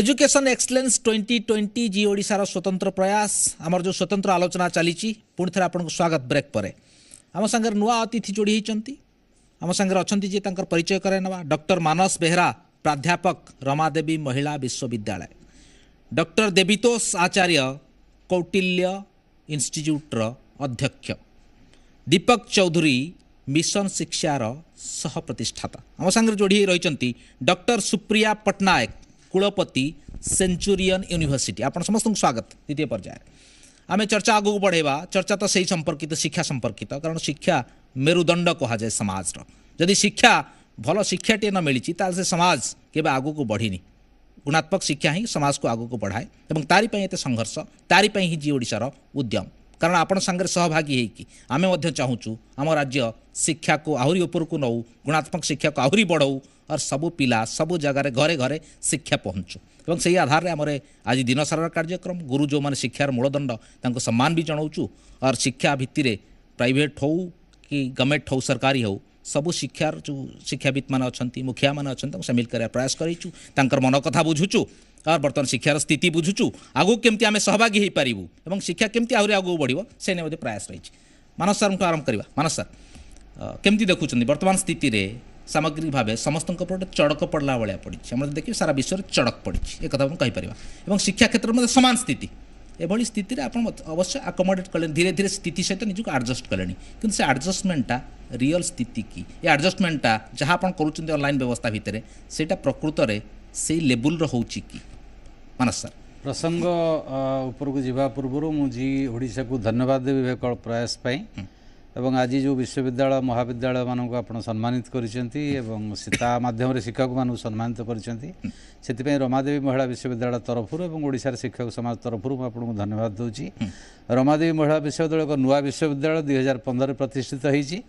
Education excellence twenty twenty ଜି ଓଡ଼ିଶାର ସ୍ୱତନ୍ତ୍ର ପ୍ରୟାସ ଆମର ଯେଉଁ ସ୍ୱତନ୍ତ୍ର ଆଲୋଚନା ଚାଲିଛି ପୁଣି ଥରେ ଆପଣଙ୍କୁ ସ୍ୱାଗତ ବ୍ରେକ୍ ପରେ ଆମ ସାଙ୍ଗରେ ନୂଆ ଅତିଥି ଯୋଡ଼ି ହୋଇଛନ୍ତି ଆମ ସାଙ୍ଗରେ ଅଛନ୍ତି ଯିଏ ତାଙ୍କର ପରିଚୟ କରାଇ ନେବା ଡକ୍ଟର ମାନସ ବେହେରା ପ୍ରାଧ୍ୟାପକ ରମାଦେବୀ ମହିଳା ବିଶ୍ୱବିଦ୍ୟାଳୟ ଡକ୍ଟର ଦେବୀତୋଷ ଆଚାର୍ଯ୍ୟ କୌଟିଲ୍ୟ ଇନଷ୍ଟିଚ୍ୟୁଟ୍ର ଅଧ୍ୟକ୍ଷ ଦୀପକ ଚୌଧୁରୀ ମିଶନ ଶିକ୍ଷାର ସହପ୍ରତିଷ୍ଠାତା ଆମ ସାଙ୍ଗରେ ଯୋଡ଼ି ହୋଇ ରହିଛନ୍ତି ଡକ୍ଟର ସୁପ୍ରିୟା ପଟ୍ଟନାୟକ कुलपति सेंचुरीयन यूनिभर्सीटी आप समस्त स्वागत द्वितीय पर्याय आम चर्चा आगे बढ़ेगा चर्चा तो से संपर्कित शिक्षा संपर्कित कारण शिक्षा मेरुदंड कहुए समाज जदि शिक्षा भल शिक्षा शिक्षाटे न मिली से समाज के आगक बढ़ी गुणात्मक शिक्षा ही समाज को आगक बढ़ाए और तारीपाई एत संघर्ष तारीपाई ही जी ओडार उद्यम कारण आपण सागर सहभागी होईकी आम्ही चाहूचू आम राज्य शिक्षा को आहुरी उपरकू नऊ गुणात्मक शिक्षा को आहुरी बढवू और सबु पिला सबु जगार घरे घरे शिक्षा पहुँचु এবং সেই আধারে আমার আজ দিনসারার কার্যক্রম গুরু যে শিক্ষার মূলদণ্ড তাঁকু সম্মান বি জনাওছু আর শিক্ষা ভিত্তিরে প্রাইভেট হো কি গভর্নমেন্ট হো সরকারি হো সবু শিক্ষার যে শিক্ষাবিদ মানে অনেক মুখিয়া মানে অনেক সামিল করার প্রয়াস করেছু তাঁর মন কথা বুঝুছু আর বর্তমান শিক্ষার স্থিতি বুঝুছু আগু কেমতি আমি সহভাগী হয়ে পারিবু এবং শিক্ষা কেমতি আহরি আগু বড়িব সে নিয়ে প্রয়াস রয়েছে মানস স্যার আরম্ভ করা মানস স্যার কেমতি দেখুছেন বর্তমান স্থিতিরে ସାମଗ୍ରିକ ଭାବେ ସମସ୍ତଙ୍କ ଉପରେ ଗୋଟେ ଚଡ଼କ ପଡ଼ିଲା ଭଳିଆ ପଡ଼ିଛି ଆମର ଦେଖିବେ ସାରା ବିଶ୍ୱରେ ଚଡ଼କ ପଡ଼ିଛି ଏ କଥା ମୁଁ କହିପାରିବା ଏବଂ ଶିକ୍ଷା କ୍ଷେତ୍ରରେ ମଧ୍ୟ ସମାନ ସ୍ଥିତି ଏଭଳି ସ୍ଥିତିରେ ଆପଣ ଅବଶ୍ୟ ଆକୋମୋଡେଟ୍ କଲେଣି ଧୀରେ ଧୀରେ ସ୍ଥିତି ସହିତ ନିଜକୁ ଆଡ଼ଜଷ୍ଟ କଲେଣି କିନ୍ତୁ ସେ ଆଡ଼ଜଷ୍ଟମେଣ୍ଟଟା ରିଅଲ୍ ସ୍ଥିତି କି ଏ ଆଡ଼ଜଷ୍ଟମେଣ୍ଟଟା ଯାହା ଆପଣ କରୁଛନ୍ତି ଅନଲାଇନ୍ ବ୍ୟବସ୍ଥା ଭିତରେ ସେଇଟା ପ୍ରକୃତରେ ସେଇ ଲେବୁଲ୍ର ହେଉଛି କି ମାନସ ସାର୍ ପ୍ରସଙ୍ଗ ଉପରକୁ ଯିବା ପୂର୍ବରୁ ମୁଁ ଜି ଓଡ଼ିଶାକୁ ଧନ୍ୟବାଦ ଦେବି ପ୍ରୟାସ ପାଇଁ एवं आज जो विश्वविद्यालय महाविद्यालय को म सम्मानित गरिमे शिक्षक म सम्मानित रमादेवी महिला विश्वविद्यालय तरफ तरफुसार शिक्षक समाज तरफ तरफु धन्यवाद देउँ रमादेवी महिला विश्वविद्यालय एक नयाँ विश्वविद्यालय दुई हजार पन्ध्र प्रतिष्ठित हुन्छ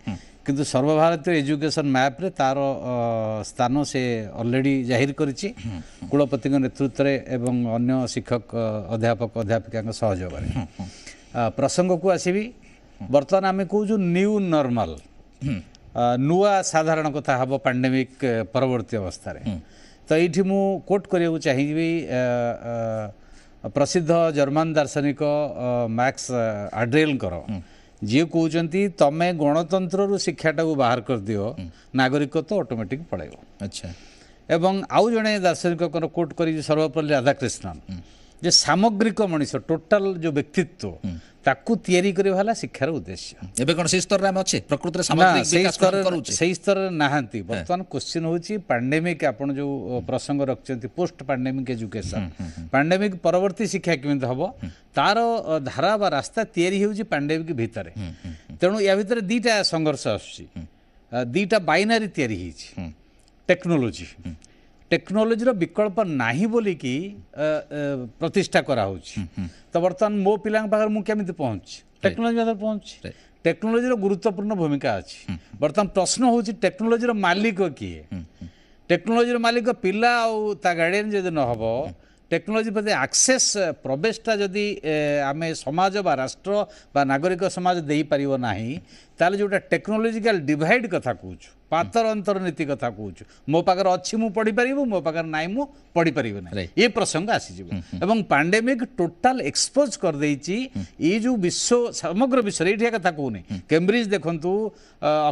किन सर्वभारतीय एजुकेसन म्याप्रे तार स्थान से अलरेडी जाहिरे कुलपति नेतृत्वले ए अन्य शिक्षक अध्यापक अध्यापिका अध्यापिक प्रसंग को आस ବର୍ତ୍ତମାନ ଆମେ କହୁଛୁ ନ୍ୟୁ ନର୍ମାଲ୍ ନୂଆ ସାଧାରଣ କଥା ହେବ ପାଣ୍ଡେମିକ ପରବର୍ତ୍ତୀ ଅବସ୍ଥାରେ ତ ଏଇଠି ମୁଁ କୋଟ୍ କରିବାକୁ ଚାହିଁବି ପ୍ରସିଦ୍ଧ ଜର୍ମାନ ଦାର୍ଶନିକ ମ୍ୟାକ୍ସ ଆଡ୍ରେଲଙ୍କର ଯିଏ କହୁଛନ୍ତି ତମେ ଗଣତନ୍ତ୍ରରୁ ଶିକ୍ଷାଟାକୁ ବାହାର କରିଦିଅ ନାଗରିକତ୍ୱ ଅଟୋମେଟିକ୍ ପଳାଇବ ଆଚ୍ଛା ଏବଂ ଆଉ ଜଣେ ଦାର୍ଶନିକଙ୍କର କୋଟ୍ କରିଛି ସର୍ବପଲ୍ଲୀ ରାଧାକ୍ରିଷ୍ଣନ যে ସାମଗ୍ରିକ ମଣିଷ ଟୋଟାଲ ଯେଉଁ ବ୍ୟକ୍ତିତ୍ୱ ତାକୁ ତିଆରି କରିବା ହେଲା ଶିକ୍ଷାର ଉଦ୍ଦେଶ୍ୟ ଏବେ କ'ଣ ସେଇ ସ୍ତରରେ ଆମେ ଅଛେ ପ୍ରକୃତିରେ ସେଇ ସ୍ତରରେ ନାହାନ୍ତି ବର୍ତ୍ତମାନ କ୍ୱେଶ୍ଚିନ୍ ହେଉଛି ପାଣ୍ଡେମିକ୍ ଆପଣ ଯେଉଁ ପ୍ରସଙ୍ଗ ରଖିଛନ୍ତି ପୋଷ୍ଟ ପାଣ୍ଡେମିକ୍ ଏଜୁକେସନ୍ ପାଣ୍ଡେମିକ୍ ପରବର୍ତ୍ତୀ ଶିକ୍ଷା କେମିତି ହେବ ତାର ଧାରା ବା ରାସ୍ତା ତିଆରି ହେଉଛି ପାଣ୍ଡେମିକ୍ ଭିତରେ ତେଣୁ ୟା ଭିତରେ ଦୁଇଟା ସଂଘର୍ଷ ଆସୁଛି ଦୁଇଟା ବାଇନାରୀ ତିଆରି ହେଇଛି ଟେକ୍ନୋଲୋଜି টেকনোলোজির বিকল্প না বলিকি প্রতিষ্ঠা করা হচ্ছে তো বর্তমান মো পিলা পাখে মু কেমি পৌঁছি টেকনোলোজি পাখে পৌঁছি টেকনোলোজির গুরুত্বপূর্ণ ভূমিকা আছে বর্তমান প্রশ্ন হচ্ছে টেকনোলোজির মালিক কিয়ে টেকনোলোজির মালিক পিলা আউ তা গার্ডিয়ান যদি নহব টেকনোলোজি প্রতি আকসেস প্রবেশটা যদি আমি সমাজ বা রাষ্ট্র বা নাগরিক সমাজ দেইপারিব না তাহলে যেটা টেকনোলোজিক্যাল ডিভাইড কথা কুছু ପାତର ଅନ୍ତର୍ନୀତି କଥା କହୁଛୁ ମୋ ପାଖରେ ଅଛି ମୁଁ ପଢ଼ିପାରିବୁ ମୋ ପାଖରେ ନାହିଁ ମୁଁ ପଢ଼ିପାରିବି ନାହିଁ ଏ ପ୍ରସଙ୍ଗ ଆସିଯିବ ଏବଂ ପାଣ୍ଡେମିକ୍ ଟୋଟାଲ ଏକ୍ସପୋଜ୍ କରିଦେଇଛି ଏଇ ଯେଉଁ ବିଶ୍ୱ ସମଗ୍ର ବିଶ୍ୱରେ ଏଇଠିଆ କଥା କହୁନି କେମ୍ବ୍ରିଜ ଦେଖନ୍ତୁ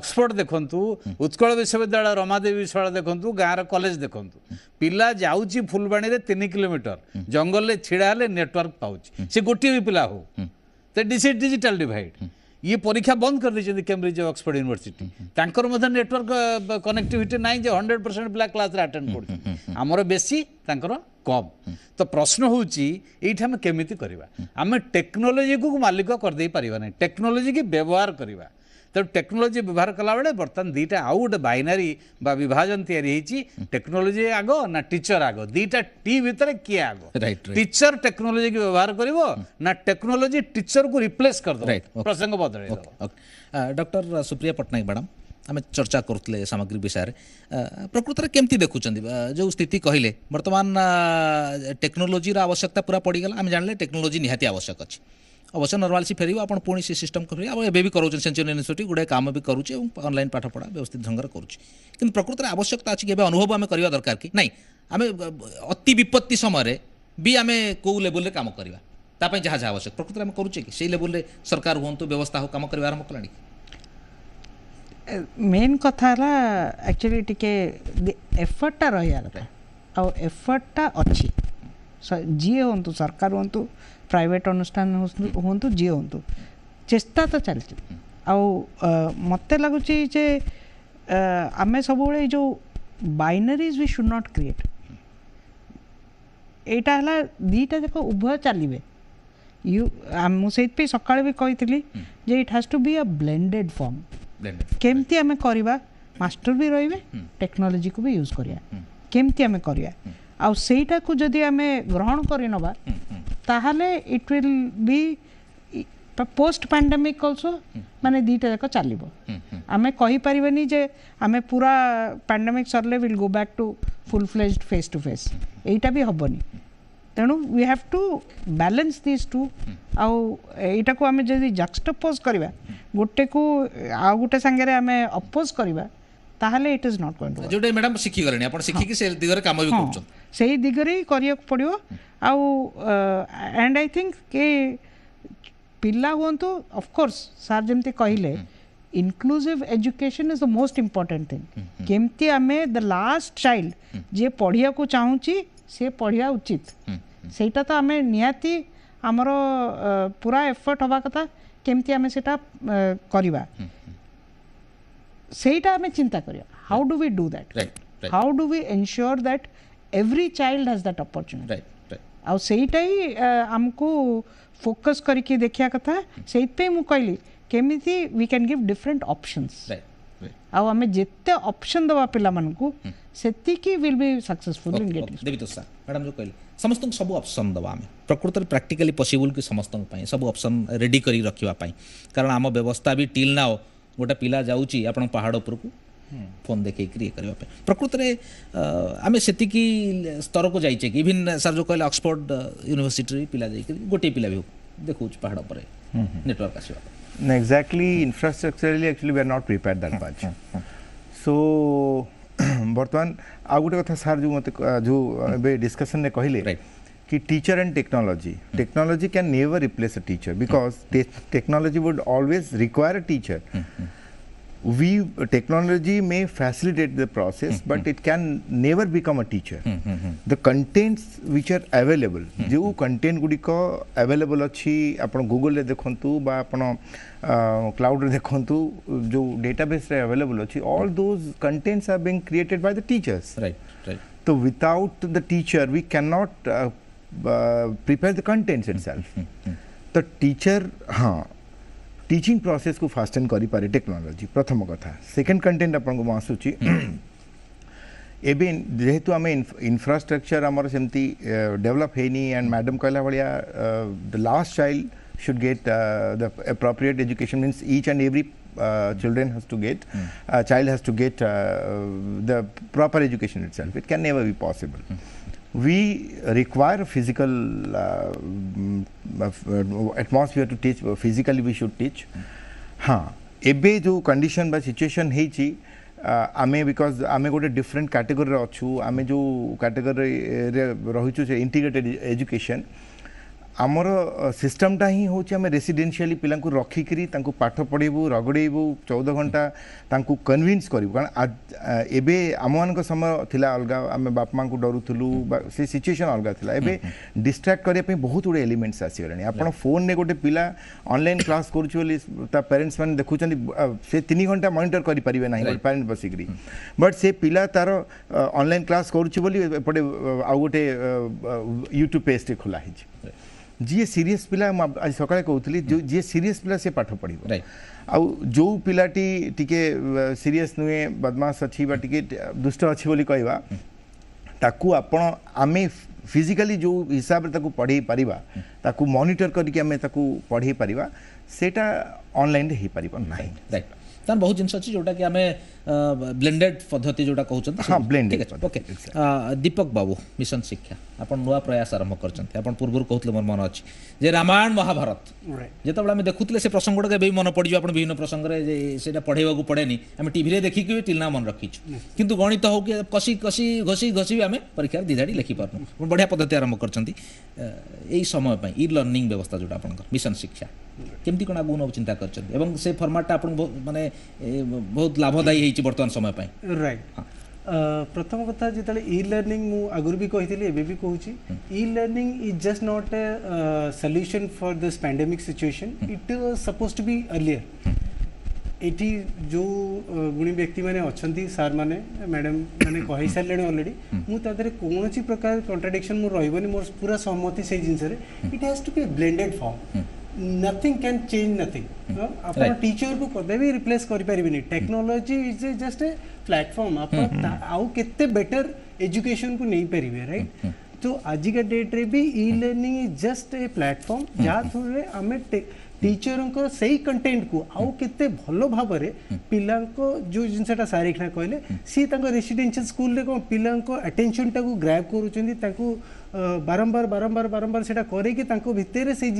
ଅକ୍ସଫୋର୍ଡ଼ ଦେଖନ୍ତୁ ଉତ୍କଳ ବିଶ୍ୱବିଦ୍ୟାଳୟ ରମାଦେବୀ ବିଶ୍ୱବିଦ୍ୟାଳୟ ଦେଖନ୍ତୁ ଗାଁର କଲେଜ ଦେଖନ୍ତୁ ପିଲା ଯାଉଛି ଫୁଲବାଣୀରେ ତିନି କିଲୋମିଟର ଜଙ୍ଗଲରେ ଛିଡ଼ା ହେଲେ ନେଟୱାର୍କ ପାଉଛି ସେ ଗୋଟିଏ ବି ପିଲା ହଉ ତ ଡିଜିଟାଲ ଡିଭାଇଡ଼ ଇଏ ପରୀକ୍ଷା ବନ୍ଦ କରିଦେଇଛନ୍ତି କେମ୍ବ୍ରିଜ୍ ଅକ୍ସଫୋର୍ଡ଼ ୟୁନିଭର୍ସିଟି ତାଙ୍କର ମଧ୍ୟ ନେଟୱାର୍କ କନେକ୍ଟିଭିଟି ନାହିଁ ଯେ ହଣ୍ଡ୍ରେଡ଼ ପରସେଣ୍ଟ ପିଲା କ୍ଲାସ୍ରେ ଆଟେଣ୍ଡ କରୁଛି ଆମର ବେଶୀ ତାଙ୍କର କମ୍ ତ ପ୍ରଶ୍ନ ହେଉଛି ଏଇଠି ଆମେ କେମିତି କରିବା ଆମେ ଟେକ୍ନୋଲୋଜିକୁ ମାଲିକ କରିଦେଇ ପାରିବା ନାହିଁ ଟେକ୍ନୋଲୋଜିକି ବ୍ୟବହାର କରିବା ତେଣୁ ଟେକ୍ନୋଲୋଜି ବ୍ୟବହାର କଲାବେଳେ ବର୍ତ୍ତମାନ ଦୁଇଟା ଆଉ ଗୋଟେ ବାଇନାରୀ ବା ବିଭାଜନ ତିଆରି ହେଇଛି ଟେକ୍ନୋଲୋଜି ଆଗ ନା ଟିଚର ଆଗ ଦୁଇଟା ଟି ଭିତରେ କିଏ ଆଗ ଟିଚର ଟେକ୍ନୋଲୋଜିକୁ ବ୍ୟବହାର କରିବ ନା ଟେକ୍ନୋଲୋଜି ଟିଚରକୁ ରିପ୍ଲେସ୍ କରିଦେବ ପ୍ରସଙ୍ଗ ବଦଳେଇ ଡକ୍ଟର ସୁପ୍ରିୟା ପଟ୍ଟନାୟକ ମ୍ୟାଡ଼ାମ୍ ଆମେ ଚର୍ଚ୍ଚା କରୁଥିଲେ ସାମଗ୍ରୀ ବିଷୟରେ ପ୍ରକୃତରେ କେମିତି ଦେଖୁଛନ୍ତି ଯେଉଁ ସ୍ଥିତି କହିଲେ ବର୍ତ୍ତମାନ ଟେକ୍ନୋଲୋଜିର ଆବଶ୍ୟକତା ପୁରା ପଡ଼ିଗଲା ଆମେ ଜାଣିଲେ ଟେକ୍ନୋଲୋଜି ନିହାତି ଆବଶ୍ୟକ ଅଛି ଅବଶ୍ୟ ନର୍ମାଲିସି ଫେରିବ ଆପଣ ପୁଣି ସେ ସିଷ୍ଟମ୍ ଫେରିବେ ଆଉ ଏବେ ବି କରାଉଛନ୍ତି ସେଞ୍ଚୁରୀ ୟୁନିଭର୍ସିଟି ଗୁଡ଼ାଏ କାମ ବି କରୁଛି ଏବଂ ଅନଲାଇନ୍ ପାଠପଢ଼ା ବ୍ୟବସ୍ଥିତ ଢଙ୍ଗରେ କରୁଛି କିନ୍ତୁ ପ୍ରକୃତରେ ଆବଶ୍ୟକତା ଅଛି କି ଏବେ ଅନୁଭବ ଆମେ କରିବା ଦରକାର କି ନାହିଁ ଆମେ ଅତି ବିପତ୍ତି ସମୟରେ ବି ଆମେ କେଉଁ ଲେବୁଲ୍ରେ କାମ କରିବା ତା ପାଇଁ ଯାହା ଯାହା ଆବଶ୍ୟକ ପ୍ରକୃତରେ ଆମେ କରୁଛେ କି ସେଇ ଲେବୁଲ୍ରେ ସରକାର ହୁଅନ୍ତୁ ବ୍ୟବସ୍ଥା ହେଉ କାମ କରିବା ଆରମ୍ଭ କଲାଣି ମେନ୍ କଥା ହେଲା ଆକ୍ଚୁଆଲି ଟିକେ ଏଫର୍ଟଟା ରହିବା କଥା ଆଉ ଏଫର୍ଟଟା ଅଛି ଯିଏ ହୁଅନ୍ତୁ ସରକାର ହୁଅନ୍ତୁ ପ୍ରାଇଭେଟ୍ ଅନୁଷ୍ଠାନ ହୁଅନ୍ତୁ ଯିଏ ହୁଅନ୍ତୁ ଚେଷ୍ଟା ତ ଚାଲିଛି ଆଉ ମୋତେ ଲାଗୁଛି ଯେ ଆମେ ସବୁବେଳେ ଏଇ ଯେଉଁ binaries we should not create ଏଇଟା ହେଲା ଦୁଇଟା ଯାକ ଉଭୟ ଚାଲିବେ ୟୁ ମୁଁ ସେଇଥିପାଇଁ ସକାଳେ ବି କହିଥିଲି ଯେ ଇଟ୍ ହାଜ୍ ଟୁ ବି ଅ ବ୍ଲେଣ୍ଡେଡ୍ ଫର୍ମ କେମିତି ଆମେ କରିବା ମାଷ୍ଟର ବି ରହିବେ ଟେକ୍ନୋଲୋଜିକୁ ବି ୟୁଜ୍ କରିବା କେମିତି ଆମେ କରିବା ଆଉ ସେଇଟାକୁ ଯଦି ଆମେ ଗ୍ରହଣ କରିନେବା ତାହେଲେ it will be post pandemic also ମାନେ ଦୁଇଟା ଯାକ ଚାଲିବ ଆମେ କହିପାରିବାନି ଯେ ଆମେ ପୁରା ପାଣ୍ଡେମିକ୍ ସରିଲେ will go back to full fledged face to face ଏଇଟା ବି ହେବନି ତେଣୁ we have to balance this too ଆଉ ଏଇଟାକୁ ଆମେ ଯଦି ଜକ୍ଷ୍ଟପୋଜ୍ କରିବା ଗୋଟେକୁ ଆଉ ଗୋଟେ ସାଙ୍ଗରେ ଆମେ ଅପୋଜ୍ କରିବା তাহলে it is not going to জড ম্যাডাম শিখি গলেনি आपण শিখি কি সেল দিগরে কামও হিকুছো সেই দিগরেই করিয়া পড়িও আ এন্ড আই থিংক কে পిల్లా হোনতো অফ কোর্স স্যার জেমতি কইলে inclusive education is the most important thing কেমতি আমি দ্য লাস্ট চাইল্ড जे পড়িয়া কো চাওঞ্চি সে পড়িয়া উচিত সেইটা তো আমি নিয়াতি আমরো পুরা এফর্ট হবা কথা কেমতি আমি সেটা করিবা ସେଇଟା ଆମେ ଚିନ୍ତା କରିବା how do we do that how do we ensure that every child has that opportunity ଆଉ ସେଇଟା ହିଁ ଆମକୁ ଫୋକସ୍ କରିକି ଦେଖିବା କଥା ସେଇଥିପାଇଁ ମୁଁ କହିଲି କେମିତି we can give different options ଆଉ ଆମେ ଯେତେ ଅପସନ୍ ଦେବା ପିଲାମାନଙ୍କୁ ସେତିକି will be successful Debitosh sir madam ଯେଉଁ କହିଲେ ସମସ୍ତଙ୍କୁ ସବୁ ଅପସନ୍ ଦେବା ଆମେ ପ୍ରକୃତରେ ପ୍ରାକ୍ଟିକାଲି ପସିବୁଲ୍ କି ସମସ୍ତଙ୍କ ପାଇଁ ସବୁ ଅପସନ୍ ରେଡ଼ି କରି ରଖିବା ପାଇଁ କାରଣ ଆମ ବ୍ୟବସ୍ଥା ବି ଟିଲ୍ ନାଓ गोटे पिला जाऊँ आपण पहाड़ उपरकू फोन देखे करने प्रकृत में आम से स्तर को जाइए कि इविन्न सर जो कहला अक्सफोर्ड यूनिभर्सीटी पिला जा गोटे पिला भी देखो पहाड़ पर network as exactly infrastructurally actually we are not prepare that much so बर्तमान आ गोटे कथा सार जो मत जो डिस्कसन में कहले कि teacher and technology. Technology can never replace a teacher because te technology would always require a teacher. Mm -hmm. We uh, technology may facilitate the process, mm -hmm. but it can never become a teacher. Mm -hmm. The contents which are available, जो content गुड़िक available अच्छी आपण Google रे देखंतु बा आपण cloud रे देखंतु जो database रे available अच्छी all those contents are being created by the teachers. Right, right. So without the teacher, we cannot uh, prepare the contents itself तो टीचर हाँ टीचिंग प्रोसेस को फास्टेन कर पारे टेक्नोलोजी प्रथम कथा सेकेंड कंटेन्ट आप आसूँ एबे जेहेतु आम इनफ्रास्ट्रक्चर आमर सेमती डेवलप है मैडम कहला भाया the last child should get the appropriate education mean each and every children has to get child has to get the proper education itself it can never be possible we require physical uh, atmosphere to teach physically we should teach हाँ ଏବେ ଯେଉଁ condition ବା situation ହେଇଛି ଆମେ because ଆମେ ଗୋଟେ different କାଟେଗୋରୀରେ ଅଛୁ ଆମେ ଯେଉଁ କାଟେଗୋରୀରେ ରହିଛୁ ସେ ଇଣ୍ଟିଗ୍ରେଟେଡ୍ ଏଜୁକେସନ୍ ଆମର ସିଷ୍ଟମଟା ହିଁ ହେଉଛି ଆମେ ରେସିଡେନ୍ସିଆଲି ପିଲାଙ୍କୁ ରଖିକିରି ତାଙ୍କୁ ପାଠ ପଢ଼େଇବୁ ରଗଡ଼େଇବୁ ଚଉଦ ଘଣ୍ଟା ତାଙ୍କୁ କନଭିନ୍ସ କରିବୁ କାରଣ ଏବେ ଆମମାନଙ୍କ ସମୟ ଥିଲା ଅଲଗା ଆମେ ବାପା ମାଆଙ୍କୁ ଡରୁଥିଲୁ ବା ସେ ସିଚୁଏସନ୍ ଅଲଗା ଥିଲା ଏବେ ଡିଷ୍ଟ୍ରାକ୍ଟ କରିବା ପାଇଁ ବହୁତ ଗୁଡ଼ିଏ ଏଲିମେଣ୍ଟସ୍ ଆସିଗଲାଣି ଆପଣ ଫୋନ୍ରେ ଗୋଟେ ପିଲା ଅନଲାଇନ୍ କ୍ଲାସ୍ କରୁଛି ବୋଲି ତା ପ୍ୟାରେଣ୍ଟସ୍ ମାନେ ଦେଖୁଛନ୍ତି ସେ ତିନି ଘଣ୍ଟା ମନିଟର କରିପାରିବେ ନାହିଁ ଗୋଟେ ପ୍ୟାରେଣ୍ଟ ବସିକିରି ବଟ୍ ସେ ପିଲା ତାର ଅନଲାଇନ୍ କ୍ଲାସ୍ କରୁଛି ବୋଲି ଏପଟେ ଆଉ ଗୋଟେ ୟୁଟ୍ୟୁବ୍ ପେଜ୍ଟେ ଖୋଲା ହେଇଛି जी सीरीयस पिला आज सका कहती जी सीरीयस पिला से पाठ पढ़ आउ जो पिलाटी टी सीरीयस नुहे बदमाश अच्छी टी दुष्ट अच्छी कह आम फिजिकाली जो हिसाब से पढ़े पार मनिटर करके पढ़े पार्टा अनलाइन हो पार ना राइट ତାର ବହୁତ ଜିନିଷ ଅଛି ଯେଉଁଟାକି ଆମେ ବ୍ଲେଣ୍ଡେଡ୍ ପଦ୍ଧତି ଯେଉଁଟା କହୁଛନ୍ତି ହଁ blended okay Deepak babu mission Shiksha ଆପଣ ନୂଆ ପ୍ରୟାସ ଆରମ୍ଭ କରିଛନ୍ତି ଆପଣ ପୂର୍ବରୁ କହୁଥିଲେ ମୋର ମନେ ଅଛି ଯେ ରାମାୟଣ ମହାଭାରତ ଯେତେବେଳେ ଆମେ ଦେଖୁଥିଲେ ସେ ପ୍ରସଙ୍ଗ ଗୁଡ଼ାକ ଏବେ ବି ମନେ ପଡ଼ିଯିବ ଆପଣ ବିଭିନ୍ନ ପ୍ରସଙ୍ଗରେ ସେଇଟା ପଢ଼େଇବାକୁ ପଡ଼େନି ଆମେ ଟିଭିରେ ଦେଖିକି ବି ଟିଲନା ମନେ ରଖିଛୁ କିନ୍ତୁ ଗଣିତ ହେଉ କି କଷି କଷି ଘଷି ଘଷି ବି ଆମେ ପରୀକ୍ଷାରେ ଦିଧାଡ଼ି ଲେଖିପାରୁନୁ ବଢ଼ିଆ ପଦ୍ଧତି ଆରମ୍ଭ କରିଛନ୍ତି ଏଇ ସମୟ ପାଇଁ ଇ ଲର୍ଣ୍ଣିଂ ବ୍ୟବସ୍ଥା ଯେଉଁଟା ଆପଣଙ୍କର ମିଶନ ଶିକ୍ଷା କେମିତି କ'ଣ ଆଗକୁ ନେବାକୁ ଚିନ୍ତା କରିଛନ୍ତି ଏବଂ ସେ ଫର୍ମାଟଟା ଆପଣଙ୍କୁ ମାନେ ବହୁତ ଲାଭଦାୟୀ ହେଇଛି ବର୍ତ୍ତମାନ ସମୟ ପାଇଁ ରାଇଟ୍ ପ୍ରଥମ କଥା ଯେତେବେଳେ ଇ ଲର୍ଣ୍ଣିଂ ମୁଁ ଆଗରୁ ବି କହିଥିଲି ଏବେ ବି କହୁଛି e learning is just not a solution for this pandemic situation it suppose to be earlier ଏଠି ଯେଉଁ ଗୁଣୀ ବ୍ୟକ୍ତିମାନେ ଅଛନ୍ତି ସାର୍ମାନେ ମ୍ୟାଡ଼ାମ୍ ମାନେ କହିସାରିଲେଣି ଅଲରେଡ଼ି ମୁଁ ତା ଦେହରେ କୌଣସି ପ୍ରକାର କଣ୍ଟ୍ରାଡିକ୍ସନ୍ ମୋର ରହିବନି ମୋର ପୁରା ସହମତି ସେଇ ଜିନିଷରେ it has to be blended form nothing क्या चेज नथिंग आप टीचर को भी रिप्लेस करें technology is a just a platform आते बेटर एजुकेशन को नहीं पारे रईट तो आज का डेट्रे भी इनिंग इज जस्ट ए प्लाटफर्म जहाँ थ्रुए आम टीचर से कंटेन्ट को आउ के भल भाव पिला जो जिनसा सारिखना कहले सी रेसीडेनसी स्कूल कौन पिला आटेनसन टाक ग्राइव कर बारंबार बारंबार बारंबार से भितर से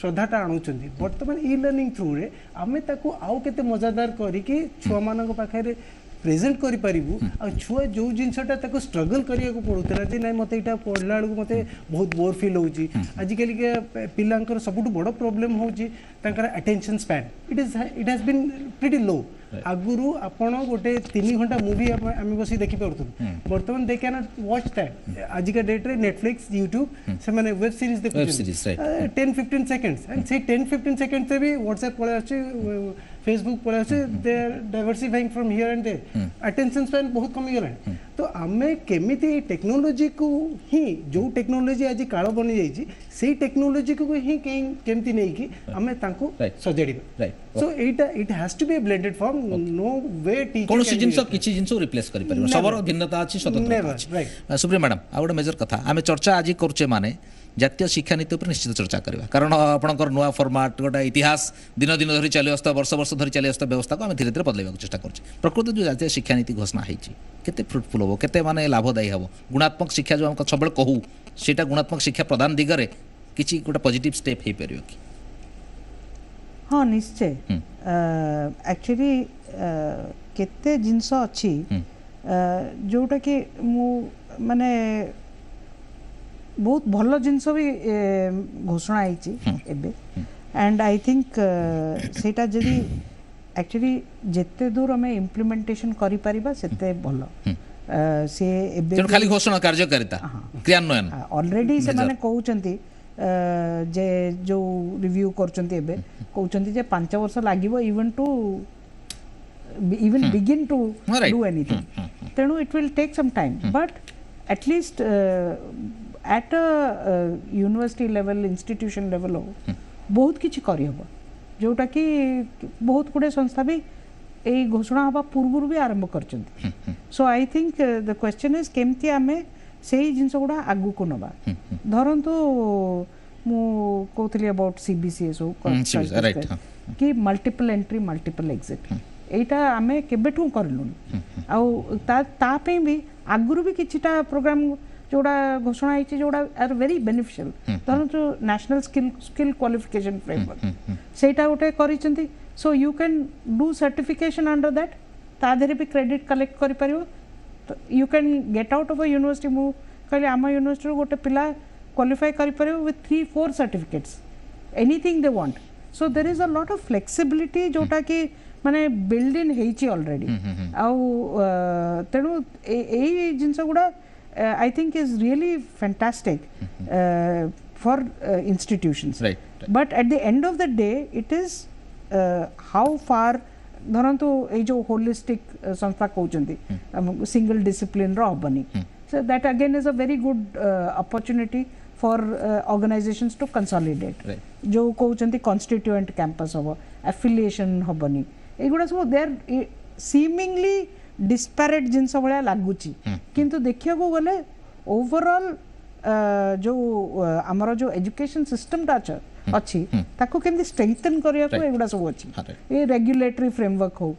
श्रद्धाटा आणुच्च बर्तमान इ लर्णिंग थ्रु रे आम आउ के मजादार करके छुआ मान पाखे प्रेजेंट करूँ हम्म। छुआ जो जिनसा स्ट्रगल करने को पड़ूगा जी ना मत यहाँ पढ़ला बेलू मत बहुत बोर फिल हो आजिकलिका पिला सब बड़ प्रोब्लेम होटेनसन span it is it has been pretty low आगुरु आपण गोटे तीन घंटा मुवि आम बस देखी पार्थुँ हम्म। बर्तमान दे क्या वॉच टाइम आज का डेट रे नेटफ्लिक्स यूट्यूब से मैंने वेब सीरीज देखते टेन फिफ्टीन सेकेंड्स एंड से टेन फिफ्टीन सेकेंड से भी ह्वाट्सअप पल फेसबुक पल diversifying from here and there attention span बहुत कमीगला तो आम केमी टेक्नोलोजी को ही जो टेक्नोलोजी आज काल बनी जाइए से टेक्नोलोजी को ही कहीं नहीं कि आम सजाड़ा সো এইটা it has to be a blended form no way teacher কোনসি জিনিস কিছু জিনিস রিপ্লেস করি পারিব সবর ভিন্নতা আছে স্বতন্ত্রতা আছে সুপ্রিম ম্যাডাম আউ গোটে মেজর কথা আমি চর্চা আজি করছে মানে জাতীয় শিক্ষানীতি উপরে নিশ্চিত চর্চা করা কারণ আপনার নয় ফর্মাট গোটা ইতিহাস দিন দিন ধরে চালি আসুতা বর্ষ বর্ষ ধরে চালি আসুতা ব্যবস্থাকে আমি ধীরে ধীরে বদলাইবাক চেষ্টা করছি প্রকৃত যে জাতীয় শিক্ষানীতি ঘোষণা হয়েছে কেতে ফ্রুটফুল হব কেতে মানে লাভদায়ী হব গুণাত্মক শিক্ষা যে আমি সবুলে কহু সেটা গুণাত্মক শিক্ষা প্রদান দিগরে কিছু গোটা পজিটিভ স্টেপ হয়ে পারিব কি ହଁ ନିଶ୍ଚୟ ଆକ୍ଚୁଆଲି କେତେ ଜିନିଷ ଅଛି ଯେଉଁଟାକି ମୁଁ ମାନେ ବହୁତ ଭଲ ଜିନିଷ ବି ଘୋଷଣା ହେଇଛି ଏବେ ଆଣ୍ଡ ଆଇ ଥିଙ୍କ ସେଇଟା ଯଦି ଆକ୍ଚୁଆଲି ଯେତେ ଦୂର ଆମେ ଇମ୍ପ୍ଲିମେଣ୍ଟେସନ୍ କରିପାରିବା ସେତେ ଭଲ ସିଏ ଏବେ ଖାଲି ଘୋଷଣା କାର୍ଯ୍ୟକାରିତା କ୍ରିୟାନ୍ୱୟନ ଅଲରେଡି ସେମାନେ କହୁଛନ୍ତି ଯେ ଯେଉଁ ରିଭ୍ୟୁ କରୁଛନ୍ତି ଏବେ କହୁଛନ୍ତି ଯେ ପାଞ୍ଚ ବର୍ଷ ଲାଗିବ even to even begin to do anything ତେଣୁ it will take some time but at least at a university level institution level ହଉ ବହୁତ କିଛି କରିହେବ ଯେଉଁଟାକି ବହୁତ ଗୁଡ଼ିଏ ସଂସ୍ଥା ବି ଏଇ ଘୋଷଣା ହେବା ପୂର୍ବରୁ ବି ଆରମ୍ଭ କରିଛନ୍ତି so I think the question is କେମିତି ଆମେ से जिन गुड़ा आग को ना धरतु मुझे about C B C S कि मल्टीपल एंट्री मल्टीपल एक्जिट यहाँ आम केलुन आई भी आगुरी भी किटा प्रोग्राम जोड़ा घोषणा है जो आर भेरी बेनिफिशियल धरत national skill skill qualification framework से गोटे कर so you can do certification under that ताद भी क्रेडिट कलेक्ट कर you can get out of a university move ama university go gote pila qualify with three four certificates anything they want so there is a lot of flexibility jota ki mane build in heichi already hmm, hmm, hmm. au uh, tenu ei jinsa guda uh, i think is really fantastic uh, for uh, institutions right, right but at the end of the day it is uh, how far uh, धरतु ये holistic संस्था कहते single discipline रही so that again is a very good opportunity for organization to consolidate जो कौन कन्स्टिट्युएंट campus हम affiliation हेनी एगुड़ा सब देर सीमिंगली डिस्पारेट जिनस भाया लगुच किंतु देखा को गले ओवरऑल जो आमर जो एजुकेशन सिस्टम टा अच्छा ଅଛି ତାକୁ କେମିତି ଷ୍ଟ୍ରେଙ୍ଗଥେନ୍ କରିବାକୁ ଏଗୁଡ଼ା ସବୁ ଅଛି ଏ ରେଗୁଲେଟରୀ ଫ୍ରେମୱାର୍କ ହଉ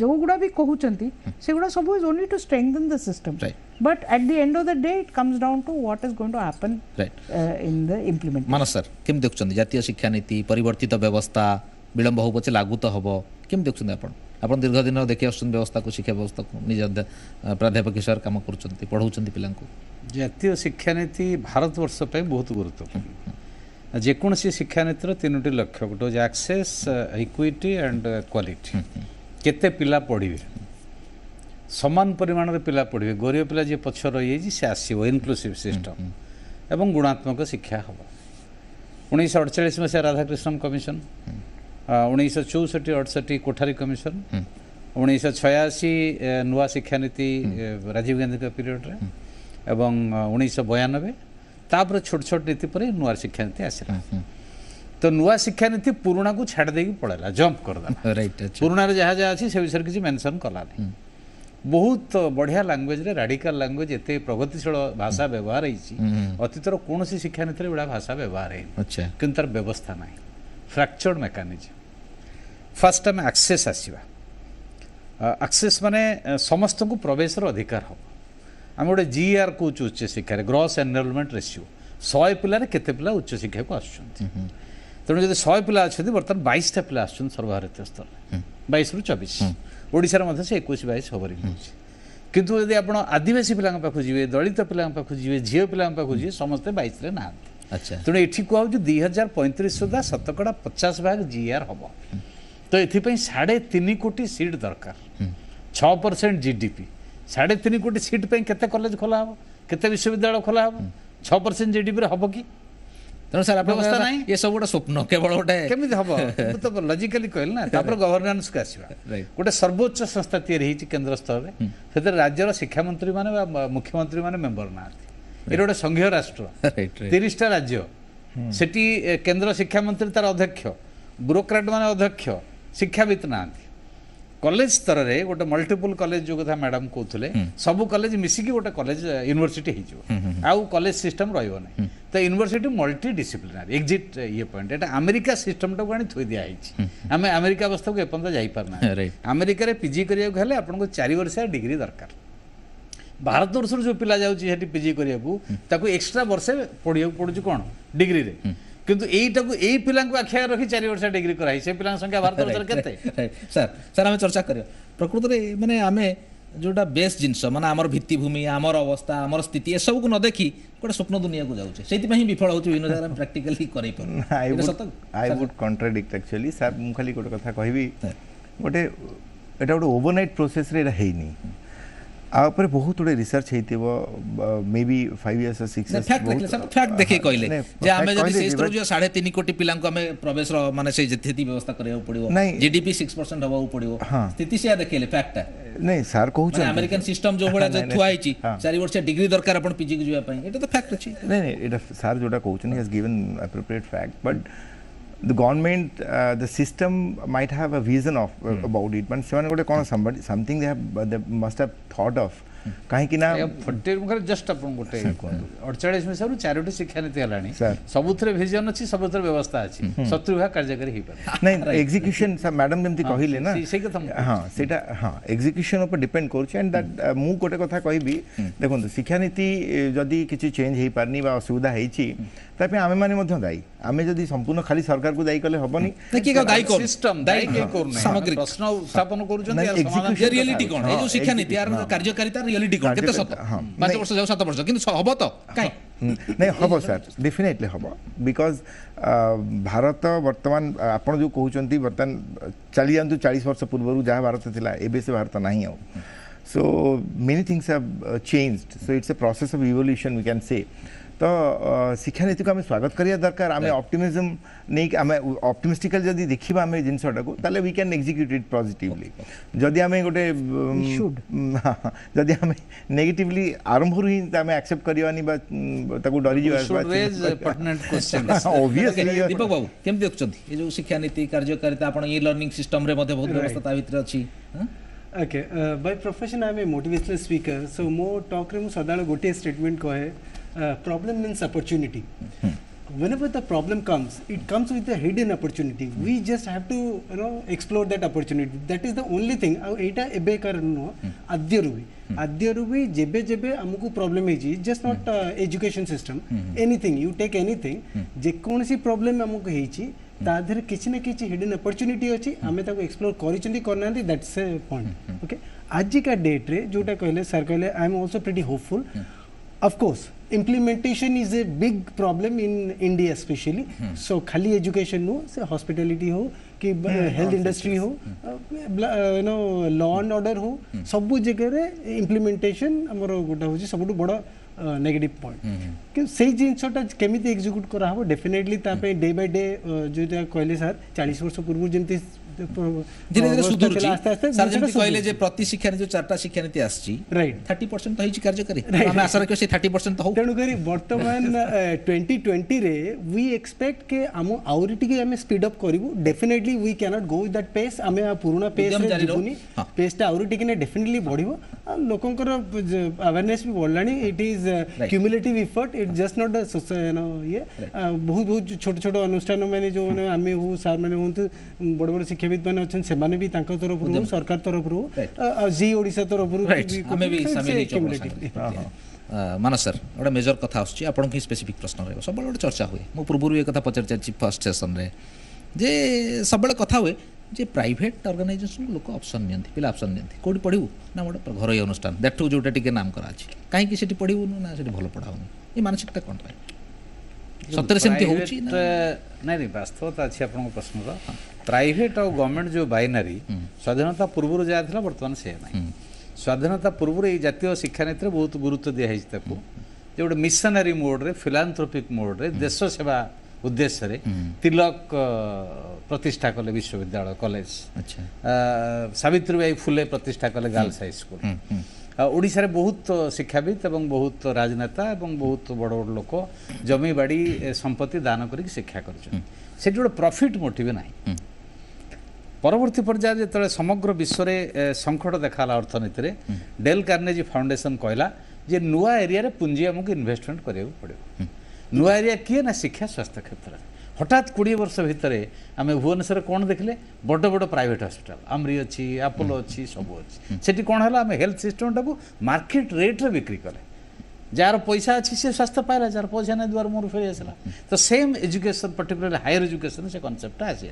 ଯେଉଁଗୁଡ଼ା ବି କହୁଛନ୍ତି ସେଗୁଡ଼ା ସବୁ is only to strengthen the system But at the end of the day, it comes down to what is going to happen right. uh, in the implementation. Manas sir କେମିତି ଦେଖୁଛନ୍ତି ଜାତୀୟ ଶିକ୍ଷାନୀତି ପରିବର୍ତ୍ତିତ ବ୍ୟବସ୍ଥା ବିଳମ୍ବ ହେଉ ପଛେ ଲାଗୁ ତ ହେବ କେମିତି ଦେଖୁଛନ୍ତି ଆପଣ ଆପଣ ଦୀର୍ଘ ଦିନ ଦେଖି ଆସୁଛନ୍ତି ବ୍ୟବସ୍ଥାକୁ ଶିକ୍ଷା ବ୍ୟବସ୍ଥାକୁ ନିଜ ପ୍ରାଧ୍ୟାପକ ହିସାବରେ କାମ କରୁଛନ୍ତି ପଢ଼ାଉଛନ୍ତି ପିଲାଙ୍କୁ ଜାତୀୟ ଶିକ୍ଷାନୀତି ଭାରତବର୍ଷ ପାଇଁ ବହୁତ ଗୁରୁତ୍ୱପୂର୍ଣ୍ଣ ଯେକୌଣସି ଶିକ୍ଷାନୀତିର ତିନୋଟି ଲକ୍ଷ୍ୟ ଗୋଟେ ହେଉଛି ଆକ୍ସେସ୍ ଇକ୍ୱିଟି ଆଣ୍ଡ କ୍ୱାଲିଟି କେତେ ପିଲା ପଢ଼ିବେ ସମାନ ପରିମାଣରେ ପିଲା ପଢ଼ିବେ ଗରିବ ପିଲା ଯିଏ ପଛ ରହିଯାଇଛି ସେ ଆସିବ ଇନକ୍ଲୁସିଭ୍ ସିଷ୍ଟମ୍ ଏବଂ ଗୁଣାତ୍ମକ ଶିକ୍ଷା ହେବ ଉଣେଇଶହ ଅଡ଼ଚାଳିଶ ମସିହା ରାଧାକ୍ରିଷ୍ଣନ କମିଶନ୍ ଉଣେଇଶହ ଚଉଷଠି ଅଡ଼ଷଠି କୋଠାରୀ କମିଶନ୍ ଉଣେଇଶହ ଛୟାଅଶୀ ନୂଆ ଶିକ୍ଷାନୀତି ରାଜୀବ ଗାନ୍ଧୀଙ୍କ ପିରିୟଡ଼ରେ ଏବଂ ଉଣେଇଶହ ବୟାନବେ ତାପରେ ଛୋଟ ଛୋଟ ନୀତି ପରେ ନୂଆ ଶିକ୍ଷାନୀତି ଆସିଲା ତ ନୂଆ ଶିକ୍ଷାନୀତି ପୁରୁଣାକୁ ଛାଡ଼ି ଦେଇକି ପଳେଇଲା ଜମ୍ପ କରିଦେଲା ପୁରୁଣାରେ ଯାହା ଯାହା ଅଛି ସେ ବିଷୟରେ କିଛି ମେନସନ୍ କଲାନି ବହୁତ ବଢ଼ିଆ ଲାଙ୍ଗୁଏଜରେ ରାଡିକାଲ ଲାଙ୍ଗୁଏଜ ଏତେ ପ୍ରଗତିଶୀଳ ଭାଷା ବ୍ୟବହାର ହେଇଛି ଅତୀତର କୌଣସି ଶିକ୍ଷାନୀତିରେ ଏଭଳିଆ ଭାଷା ବ୍ୟବହାର ହେଇନି କିନ୍ତୁ ତାର ବ୍ୟବସ୍ଥା ନାହିଁ ଫ୍ରାକ୍ଚର୍ଡ ମେକାନିଜମ୍ ଫାର୍ଷ୍ଟ ଆମେ ଆକ୍ସେସ୍ ଆସିବା ଆକ୍ସେସ୍ ମାନେ ସମସ୍ତଙ୍କୁ ପ୍ରବେଶର ଅଧିକାର ହେବ ଆମେ ଗୋଟେ ଜିଆର୍ କହୁଛୁ ଉଚ୍ଚଶିକ୍ଷାରେ ଗ୍ରସ୍ ଏନରୋଲମେଣ୍ଟ ରେସିଓ ଶହେ ପିଲାରେ କେତେ ପିଲା ଉଚ୍ଚଶିକ୍ଷାକୁ ଆସୁଛନ୍ତି ତେଣୁ ଯଦି ଶହେ ପିଲା ଅଛନ୍ତି ବର୍ତ୍ତମାନ ବାଇଶଟା ପିଲା ଆସୁଛନ୍ତି ସର୍ବଭାରତୀୟ ସ୍ତରରେ ବାଇଶରୁ ଚବିଶ ଓଡ଼ିଶାରେ ମଧ୍ୟ ସେ ଏକୋଇଶ ବାଇଶ ହେବାରେ ହେଉଛି କିନ୍ତୁ ଯଦି ଆପଣ ଆଦିବାସୀ ପିଲାଙ୍କ ପାଖକୁ ଯିବେ ଦଳିତ ପିଲାଙ୍କ ପାଖକୁ ଯିବେ ଝିଅ ପିଲାଙ୍କ ପାଖକୁ ଯିବେ ସମସ୍ତେ ବାଇଶରେ ନାହାନ୍ତି ଆଚ୍ଛା ତେଣୁ ଏଠି କୁହାହେଉଛି ଦୁଇ ହଜାର ପଇଁତିରିଶ ସୁଦ୍ଧା ଶତକଡ଼ା ପଚାଶ ଭାଗ ଜିଆର୍ ହେବ ତ ଏଥିପାଇଁ ସାଢ଼େ ତିନି କୋଟି ସିଟ୍ ଦରକାର ଛଅ ପରସେଣ୍ଟ ଜି ଡି ପି ସାଢ଼େ ତିନି କୋଟି ସିଟ୍ ପାଇଁ କେତେ କଲେଜ ଖୋଲା ହେବ କେତେ ବିଶ୍ୱବିଦ୍ୟାଳୟ ଖୋଲା ହେବ ଛଅ ପରସେଣ୍ଟ ଜିଡିପିରେ ହେବ କି ତେଣୁ ସାର୍ ବ୍ୟବସ୍ଥା ନାହିଁ ଏସବୁ ଗୋଟେ ସ୍ୱପ୍ନ କେବଳ ଗୋଟେ କେମିତି ହେବ ମୁଁ ତ ଲଜିକାଲି କହିଲି ନା ତାପରେ ଗଭର୍ଣ୍ଣାନ୍ସକୁ ଆସିବା ଗୋଟେ ସର୍ବୋଚ୍ଚ ସଂସ୍ଥା ତିଆରି ହେଇଛି କେନ୍ଦ୍ର ସ୍ତରରେ ସେଥିରେ ରାଜ୍ୟର ଶିକ୍ଷାମନ୍ତ୍ରୀମାନେ ବା ମୁଖ୍ୟମନ୍ତ୍ରୀମାନେ ମେମ୍ବର ନାହାନ୍ତି ଏଇଟା ଗୋଟେ ସଂଘୀୟ ରାଷ୍ଟ୍ର ତିରିଶଟା ରାଜ୍ୟ ସେଠି କେନ୍ଦ୍ର ଶିକ୍ଷାମନ୍ତ୍ରୀ ତାର ଅଧ୍ୟକ୍ଷ ବ୍ୟୁରୋକ୍ରାଟ ମାନେ ଅଧ୍ୟକ୍ଷ ଶିକ୍ଷାବିତ୍ ନାହାନ୍ତି কলেজ স্তরের গোটে মল্টিপুল কলেজ যে কথা ম্যাডাম কৌলে সবু কলেজ মিশিকি গোটে কলেজ ইউনিভার্সিটি হয়েযোগ আউ কলেজ সিস্টম রহব না তো ইউনিভার্সিটি মল্টি ডিসিপ্লিনারি এক্সিট ইয়ে পয়েন্ট এটা আমেরিকা সিস্টমটাকে আনি থই দিয়া হয়েছে আমি আমেরিকা অবস্থাকে এপর্যন্ত যাইপারনা আমেরিকার পিজি করা হলে আপনার চারি বর্ষিয়া ডিগ্রি দরকার ଭାରତ ବର୍ଷରୁ ଯେଉଁ ପିଲା ଯାଉଛି ସେଠି ପିଜି କରିବାକୁ ତାକୁ ଏକ୍ସଟ୍ରା ବର୍ଷେ ପଢ଼ିବାକୁ ପଡ଼ୁଛି କ'ଣ ଡିଗ୍ରୀରେ কিন্তু এইটাକୁ ଏଇ ପିଲାଙ୍କୁ ଆଖିଆ ରଖି ଚାରି ବର୍ଷ ଡିଗ୍ରୀ କରାହେଇ ସେ ପିଲାଙ୍କ ସଂଖ୍ୟା ଭାରତ ବର୍ଷରେ କେତେ ସାର୍ ସାର୍ ଆମେ ଚର୍ଚ୍ଚା କରିବା ପ୍ରକୃତରେ ମାନେ ଆମେ ଯେଉଁଟା ବେସ୍ ଜିନିଷ ମାନେ ଆମର ଭିତ୍ତିଭୂମି ଆମର ଅବସ୍ଥା ଆମର ସ୍ଥିତି ଏସବୁକୁ ନ ଦେଖି ଗୋଟେ ସ୍ୱପ୍ନ ଦୁନିଆକୁ ଯାଉଛେ ସେଇଥିପାଇଁ ହିଁ ବିଫଳ ହେଉଛି ବିଭିନ୍ନ ଜାଗାରେ ଆମେ ପ୍ରାକ୍ଟିକାଲି କରେଇପାରୁନୁ I would contradict actually sir ମୁଁ ଖାଲି ଗୋଟେ କଥା କହିବି ଗୋଟେ ଏଇଟା ଗୋଟେ ଓଭରନାଇଟ୍ ପ୍ରୋସେସ୍ରେ ଏଇଟା ହେଇନି ಆ ଉପରେ ବହୁତ ଗୁଡ଼ିଏ ରିସର୍ଚ୍ଚ ହେଇଥିବ maybe five years six fact ଦେଖିଲେ ସାର୍ ଫ୍ୟାକ୍ଟ ଦେଖିକି କହିଲେ ଯେ ଆମେ ଯଦି ସେଇ ସ୍ତରକୁ ଯିବା ସାଢ଼େ ତିନି କୋଟି ପିଲାଙ୍କୁ ଆମେ ପ୍ରବେଶର ମାନେ ସେଇ ଯେତିକି ବ୍ୟବସ୍ଥା କରିବାକୁ ପଡ଼ିବ ଜିଡିପି ସିକ୍ସ ପରସେଣ୍ଟ ହେବାକୁ ପଡ଼ିବ ସ୍ଥିତି ସେୟା ଦେଖେଇଲେ ଫ୍ୟାକ୍ଟଟା ନାଇଁ ସାର୍ କହୁଛନ୍ତି ଆମେରିକାନ୍ ସିଷ୍ଟମ ଯେଉଁ ଭଳିଆ ଯେଉଁ ଥୁଆ ହେଇଛି ଚାରି ବର୍ଷିଆ ଡିଗ୍ରୀ ଦରକାର ଆପଣ ପିଜିକୁ ଯିବା ପାଇଁ ଏଇଟା ତ ଫ୍ୟାକ୍ଟ ଅଛି ନାଇଁ ନାଇଁ ଏଇଟା ସାର୍ ଯେଉଁଟା କହୁଛନ୍ତି has given appropriate fact but the government, uh, the system might have a vision of uh, mm. about it, but someone somebody something they have they must have thought of କାହିଁକିନା forty ମୁଖରେ just ଆପଣ ଗୋଟେ ଅଡ଼ଚାଳିଶ ମିଶାରୁ ଚାରୋଟି ଶିକ୍ଷାନୀତି ହେଲାଣି ସବୁଥିରେ vision ଅଛି ସବୁଥିରେ ବ୍ୟବସ୍ଥା ଅଛି ଶତ୍ରୁଭାଗ କାର୍ଯ୍ୟକାରୀ ହେଇପାରେ ନାଇଁ ଏକ୍ଜିକ୍ୟୁସନ୍ ମ୍ୟାଡ଼ାମ୍ ଯେମିତି କହିଲେ ନା ସେଇ କଥା ହଁ ସେଇଟା ହଁ ଏକ୍ଜିକ୍ୟୁସନ୍ ଉପରେ ଡିପେଣ୍ଡ କରୁଛି ଆଣ୍ଡ ଦାଟ ମୁଁ ଗୋଟେ କଥା କହିବି ଦେଖନ୍ତୁ ଶିକ୍ଷାନୀତି ଯଦି କିଛି ଚେଞ୍ଜ ହେଇପାରନି ବା ଅସୁବିଧା ହେଇଛି ତା ପାଇଁ ଆମେମାନେ ମଧ୍ୟ ଦାୟୀ ଆମେ ଯଦି ସମ୍ପୂର୍ଣ୍ଣ ଖାଲି ସରକାରକୁ ଦାୟୀ କଲେ ହବନି ଦାୟୀ ହେବନି ପ୍ରଶ୍ନ ଉତ୍ଥାପନ କରୁଛନ୍ତି କାର୍ଯ୍ୟକାରିତା रियलिटी कौन कितने सत हाँ पांच वर्ष जाओ सात वर्ष किंतु सब हबो तो कहीं नहीं हबो सर डेफिनेटली हबो बिकॉज भारत वर्तमान आप जो कहते बर्तमान चली जातु चालीस वर्ष पूर्व जहाँ भारत था एवं से भारत ना आ so many things have changed so it's a process of evolution we can say तो शिक्षानी को आम स्वागत करवा दरकार आम अप्टिमिजम नहीं आम अप्टिमिस्टिकल जब देखा आम जिनसा को तेल वी क्या एक्जिक्यूटेड पजिटली जदि आम गोटे जदि आम नेगेटिवली आरंभ आम एक्सेप्ट करवानी डरी बाबू कार्यकारिता इ by profession I am a motivational speaker so मो टॉक रे हाँ? uh, मु सदाळ गोटे स्टेटमेंट कहे Uh, problem means opportunity. Whenever the problem comes, it comes with a hidden opportunity. We just have to, you know, explore that opportunity. That is the only thing. Eta ebe karano adhyarubi. Adhyarubi jebe jebe amuku problem eji. Just not uh, education system. Anything. You take anything. Jekkoon si problem amuku heichi. ताधर किसी न किसी hidden opportunity अच्छी आम तक explore करना that's a point okay आज का डेट्रे जोटा कहले सर कहले I am also pretty hopeful mm of course implementation is a big problem in India especially. Hmm. So खाली education हो, से hospitality हो, कि health industry हो, you know law and order हो, सबु जगह रे implementation हमारो गोटा होजी सबुटु बड़ा नेगेटिव पॉइंट कि सेई जिनसटा केमिति एग्जीक्यूट करा हो डेफिनेटली ता पे डे बाय डे जोटा कहले सर 40 वर्ष पूर्व जेंति ধীরে ধীরে সুধুরুচি সার্জেন্টিক কহিলে যে প্রতি শিক্ষানীতি চারটা শিক্ষানীতি আসছি থার্টি পরসেন্ট হয়েছি কার্যকারী আমি আশা রাখি সেই থার্টি পরসেন্ট হোক তেণুকরি বর্তমান টোয়েন্টি টোয়েন্টিরে উই এক্সপেক্ট কে আমি আহরি টিকে আমি স্পিড অপ করবু definitely we cannot go with that pace আমি পুরোনা পেস ଯିବୁନି ପେସ୍ଟା ଆହୁରି ଟିକେ ଡେଫିନେଟଲି ବଢ଼ିବ ଲୋକଙ୍କର ଆୱାରନେସ୍ ବି ବଢ଼ିଲାଣି it is cumulative effort it just not ଇଏ ବହୁତ ବହୁତ ଛୋଟ ଛୋଟ ଅନୁଷ୍ଠାନ ମାନେ ଯେଉଁମାନେ ଆମେ ହଉ ସାର୍ମାନେ ହୁଅନ୍ତୁ ବଡ଼ ବଡ଼ ଶିକ୍ଷା ସ୍ୱେଚ୍ଛାସେବୀ ମାନେ ଅଛନ୍ତି ସେମାନେ ବି ତାଙ୍କ ତରଫରୁ ସରକାର ତରଫରୁ ଜି ଓଡ଼ିଶା ତରଫରୁ ମାନସ ସାର୍ ଗୋଟେ ମେଜର କଥା ଆସୁଛି ଆପଣଙ୍କୁ ହିଁ ସ୍ପେସିଫିକ୍ ପ୍ରଶ୍ନ ରହିବ ସବୁବେଳେ ଗୋଟେ ଚର୍ଚ୍ଚା ହୁଏ ମୁଁ ପୂର୍ବରୁ ଏ କଥା ପଚାରି ଚାଲିଛି ଫାର୍ଷ୍ଟ ସେସନ୍ରେ ଯେ ସବୁବେଳେ କଥା ହୁଏ ଯେ ପ୍ରାଇଭେଟ୍ ଅର୍ଗାନାଇଜେସନ୍ ଲୋକ ଅପସନ୍ ନିଅନ୍ତି ପିଲା ଅପସନ୍ ନିଅନ୍ତି କେଉଁଠି ପଢ଼ିବୁ ନା ଗୋଟେ ଘରୋଇ ଅନୁଷ୍ଠାନ ଦେଠୁ ଯେଉଁଟା ଟିକେ ନାମ କରାଅଛି କାହିଁକି ସେଠି ପଢ଼ିବୁନୁ ନା ସେଠି ଭଲ ପଢ଼ା ହେଉନି ଏ ମାନସିକତା କ'ଣ ପାଇଁ ସତରେ ସେମିତି ହେଉଛି ନାଇଁ ନାଇଁ ବାସ୍ତବତା ଅଛି ଆପଣଙ୍କ ପ୍ରଶ୍ନର প্রাইভেট আর গভর্নমেন্ট যে বাইনারি স্বাধীনতা পূর্ব যা লা বর্তমান সে না স্বাধীনতা পূর্ব এই জাতীয় শিক্ষানীতি বহু গুরুত্ব দিয়া হয়েছে তাকে যে গোটে মিশনারি মোড্রে ফিলান্থ্রোপিক মোড্রে দেশ সেবা উদ্দেশ্যে তিলক প্রতিষ্ঠা কলে বিশ্ববিদ্যালয় কলেজ সাবিত্রীবাই ফুলে প্রতিষ্ঠা কলে গার্লস হাই স্কুল ଓଡ଼ିଶାରେ শিক্ষাবিদ এবং ଏବଂ রাজনেতা এবং ଏବଂ বড় বড় লোক জমি বাড়ি সম্পত্তি দান করি শিক্ষা করছেন সেটি গোটে প্রফিট মোটিভ না ପରବର୍ତ୍ତୀ ପର୍ଯ୍ୟାୟରେ ଯେତେବେଳେ ସମଗ୍ର ବିଶ୍ୱରେ ସଙ୍କଟ ଦେଖାହେଲା ଅର୍ଥନୀତିରେ ଡେଲ୍ କାର୍ନେଜି ଫାଉଣ୍ଡେସନ୍ କହିଲା ଯେ ନୂଆ ଏରିଆରେ ପୁଞ୍ଜି ଆମକୁ ଇନଭେଷ୍ଟମେଣ୍ଟ କରିବାକୁ ପଡ଼ିବ ନୂଆ ଏରିଆ କିଏ ନା ଶିକ୍ଷା ସ୍ୱାସ୍ଥ୍ୟ କ୍ଷେତ୍ରରେ হঠাৎ কোড়িয়ে বর্ষ ভিতরে আমি ভুবনেশ্বর কোণ দেখলে বড় বড় প্রাইভেট হসপিটাল আমরি অছি আপোলো অছি সবু অছি সেটি কোণ হল আমি হেলথ সিস্টমটাকে মার্কেট রেট্রে বিক্রি কলে যার পয়সা আছে সে স্বাস্থ্য পাইলা যার পয়সা নাই দুয়ার মোর ফিরে আসলা তো same education particular higher education সে কনসেপ্টটা আসে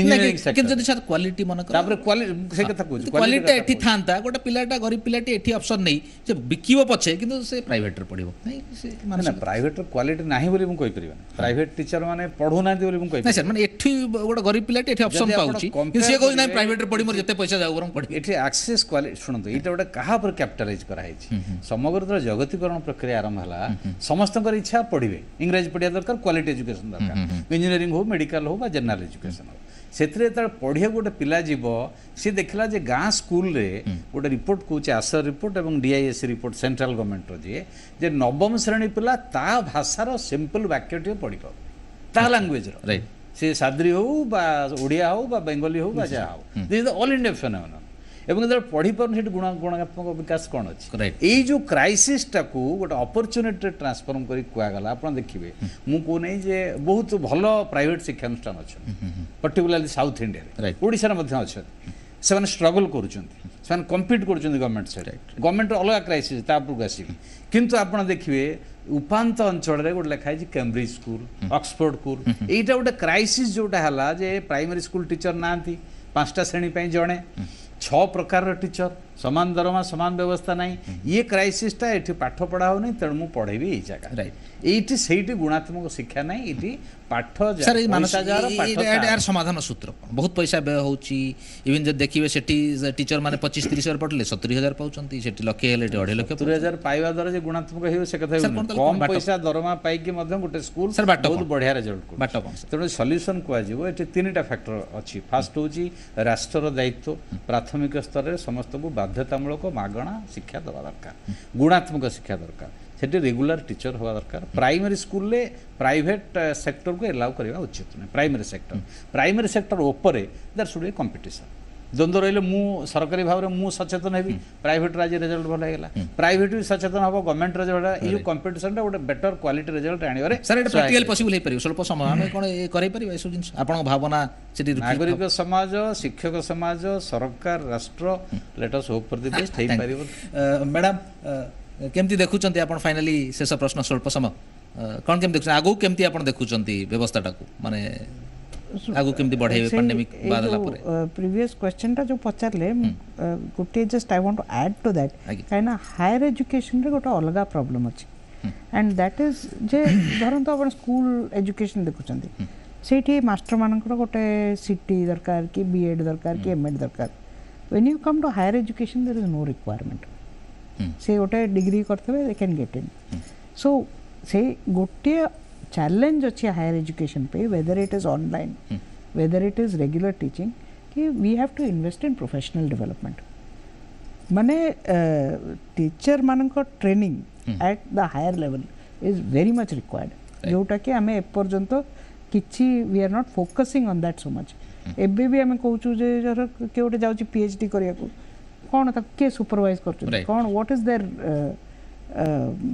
ইঞ্জিনিয়ারিং সেক্টর যদি স্যার কোয়ালিটি মনে করে তারপরে কোয়ালিটি সে কথা কোচ হ্যাঁ, কোয়ালিটি এটি থানতা গোটা পিলাটা গরিব পিলাটি এটি অপশন নেই যে বিকিব পছে কিন্তু সে প্রাইভেট রে পড়িব নাই সে মানে না প্রাইভেট রে কোয়ালিটি নাই বলি মু কই পারিবা প্রাইভেট টিচার মানে পড়ু নাই বলি মু কই না স্যার মানে এটি গোটা গরিব পিলাটি এটি অপশন পাউছি কিন্তু সে কই নাই প্রাইভেট রে পড়ি মোর যেতে পয়সা যাও বরং পড়ি এটি অ্যাক্সেস কোয়ালিটি শুনন্তু এটা গোটা কাহা পর ক্যাপিটালাইজ করা হইছে সমগ্র জগতিকরণ प्रक्रिया आरंभ है समस्त इच्छा पढ़े इंग्राजी पढ़ा दरकार क्वालिटी एजुकेशन दरकार इंजीनियरिंग हो मेडिकल हो जेनेल एजुकेशन हो ସେଥିରେ ଯେତେବେଳେ ପଢ଼ିବାକୁ ଗୋଟେ ପିଲା ଯିବ ସେ ଦେଖିଲା ଯେ ଗାଁ ସ୍କୁଲରେ ଗୋଟେ ରିପୋର୍ଟ କହୁଛି ଆସର ରିପୋର୍ଟ ଏବଂ ଡିଆଇଏସ୍ ରିପୋର୍ଟ ସେଣ୍ଟ୍ରାଲ ଗଭର୍ଣ୍ଣମେଣ୍ଟର ଯିଏ ଯେ ନବମ ଶ୍ରେଣୀ ପିଲା ତା ଭାଷାର ସିମ୍ପଲ୍ ବାକ୍ୟଟିଏ ପଢ଼ିବ ତା ଲାଙ୍ଗୁଏଜର ସେ ସାଦ୍ରି ହେଉ ବା ଓଡ଼ିଆ ହେଉ ବା ବେଙ୍ଗଲୀ ହେଉ ବା ଯାହା ହେଉ this the all India phenomenon ଏବଂ যারা পড়িপারুন সেটি গুণ গুণাত্মক বিকাশ କ'ଣ ଅଛି ଏଇ ଯେଉଁ କ୍ରାଇସିସ୍ଟାକୁ ଗୋଟେ ଅପରଚ୍ୟୁନିଟିରେ ଟ୍ରାନ୍ସଫର୍ମ କରି କୁହାଗଲା ଆପଣ ଦେଖିବେ ମୁଁ କହୁନି ଯେ ବହୁତ ଭଲ ପ୍ରାଇଭେଟ୍ ଶିକ୍ଷାନୁଷ୍ଠାନ ଅଛନ୍ତି ପର୍ଟିକୁଲାରଲି ସାଉଥ୍ ଇଣ୍ଡିଆରେ ଓଡ଼ିଶାରେ ମଧ୍ୟ ଅଛନ୍ତି ସେମାନେ ଷ୍ଟ୍ରଗଲ୍ କରୁଛନ୍ତି ସେମାନେ କମ୍ପିଟ୍ କରୁଛନ୍ତି ଗଭର୍ଣ୍ଣମେଣ୍ଟ ସହିତ ଗଭର୍ଣ୍ଣମେଣ୍ଟର ଅଲଗା କ୍ରାଇସିସ୍ ତା ଉପରକୁ ଆସିବି କିନ୍ତୁ ଆପଣ ଦେଖିବେ ଉପାନ୍ତ ଅଞ୍ଚଳରେ ଗୋଟେ ଲେଖା ହେଇଛି କେମ୍ବ୍ରିଜ୍ ସ୍କୁଲ୍ ଅକ୍ସଫୋର୍ଡ ସ୍କୁଲ୍ ଏଇଟା ଗୋଟେ କ୍ରାଇସିସ୍ ଯେଉଁଟା ହେଲା ଯେ ପ୍ରାଇମେରୀ ସ୍କୁଲ ଟିଚର୍ ନାହାନ୍ତି ପାଞ୍ଚଟା ଶ୍ରେଣୀ ପାଇଁ ଜଣେ छ प्रकार टीचर ସମାନ ଦରମା ସମାନ ବ୍ୟବସ୍ଥା ନାହିଁ ଇଏ କ୍ରାଇସିସ୍ଟା ଏଠି ପାଠ ପଢ଼ା ହେଉନି ତେଣୁ ମୁଁ ପଢ଼େଇବି ଏଇ ଜାଗା ଏଇଠି ସେଇଠି ଗୁଣାତ୍ମକ ଶିକ୍ଷା ନାହିଁ ଏଇଠି ପାଠ ସମାଧାନ ସୂତ୍ର ବହୁତ ପଇସା ବ୍ୟୟ ହେଉଛି ଇଭିନ୍ ଯଦି ଦେଖିବେ ସେଠି ଟିଚର ମାନେ ପଚିଶ ତିରିଶ ହଜାର ପଢ଼ିଲେ ସତୁରି ହଜାର ପାଉଛନ୍ତି ସେଠି ଲକ୍ଷେ ହେଲେ ଏଠି ଅଢ଼େଇ ଲକ୍ଷ ସତୁରି ହଜାର ପାଇବା ଦ୍ୱାରା ଯେ ଗୁଣାତ୍ମକ ହେବ ସେ କଥା କମ୍ ପଇସା ଦରମା ପାଇକି ମଧ୍ୟ ଗୋଟେ ସ୍କୁଲ ବାଟ ବହୁତ ବଢ଼ିଆ ରେଜଲ୍ଟ ବାଟ ତେଣୁ ସଲ୍ୟୁସନ୍ କୁହାଯିବ ଏଠି ତିନିଟା ଫ୍ୟାକ୍ଟର ଅଛି ଫାର୍ଷ୍ଟ ହେଉଛି ରାଷ୍ଟ୍ରର ଦାୟିତ୍ୱ ପ୍ରାଥମିକ ସ୍ତରରେ ସମସ୍ତଙ୍କୁ ବା ବାଧ୍ୟତାମୂଳକ ମାଗଣା ଶିକ୍ଷା ଦେବା ଦରକାର ଗୁଣାତ୍ମକ ଶିକ୍ଷା ଦରକାର ସେଠି ରେଗୁଲାର ଟିଚର ହେବା ଦରକାର ପ୍ରାଇମେରୀ ସ୍କୁଲରେ ପ୍ରାଇଭେଟ ସେକ୍ଟରକୁ ଏଲାଉ କରିବା ଉଚିତ ନୁହେଁ ପ୍ରାଇମେରୀ ସେକ୍ଟର ପ୍ରାଇମେରୀ ସେକ୍ଟର ଉପରେ ଦେର୍ ସୁଡ଼ ଏ କମ୍ପିଟିସନ୍ দ্বন্দ্ব রহলে মু সরকারি ভাবে মু সচেতন হবি প্রাইভেট আজ রেজল্ট ভাল হয়ে গেলা প্রাইভেট বি সচেতন হব গভর্নমেন্ট রেজল্ট এই যে কম্পিটিশনটা গোটে বেটর কোয়ালিটি রেজল্ট আনিবারে স্যার এটা প্র্যাকটিক্যাল পসিবল হয়ে পারিব স্বল্প সময় আমি কোন করাই পারিব এই সব জিনিস আপনার ভাবনা সেটি নাগরিক সমাজ শিক্ষক সমাজ সরকার রাষ্ট্র let's hope for the best হয়ে পারিব ম্যাডাম কেমতি দেখুছেন আপনার ফাইনালি শেষ প্রশ্ন স্বল্প সময় কোন কেমতি দেখুছেন আগু কেমতি আপনার দেখুছেন ব্যবস্থাটাকে মানে ଆଗକୁ କେମିତି ବଢ଼େଇବେ ପାଣ୍ଡେମିକ୍ ବାଦ ହେଲା ପରେ ପ୍ରିଭିୟସ୍ କ୍ୱେଶ୍ଚନଟା ଯେଉଁ ପଚାରିଲେ ଗୋଟିଏ just I want to add to that କାହିଁକିନା ହାୟର ଏଜୁକେସନରେ ଗୋଟେ ଅଲଗା ପ୍ରୋବ୍ଲେମ୍ ଅଛି ଆଣ୍ଡ ଦ୍ୟାଟ୍ ଇଜ୍ ଯେ ଧରନ୍ତୁ ଆପଣ ସ୍କୁଲ ଏଜୁକେସନ୍ ଦେଖୁଛନ୍ତି ସେଇଠି ମାଷ୍ଟରମାନଙ୍କର ଗୋଟେ ସି ଟି ଦରକାର କି ବି ଏଡ଼୍ ଦରକାର କି ଏମ୍ ଏଡ଼୍ ଦରକାର when you come to higher education there is no requirement ସେ ଗୋଟେ ଡିଗ୍ରୀ କରିଥିବେ they can get in so ସେଇ ଗୋଟିଏ चैलेंज अच्छे हायर एजुकेशन पे whether it is online whether it is regular teaching कि we have to invest in professional development माने teacher मान training at the higher level is very much required जोटा कि आम एपर्त किसी we are not focusing on that so much एबे भी आम कौ किए गोटे जाऊँ पी एच डी करने को कौन किए सुपरवाइज कर कौन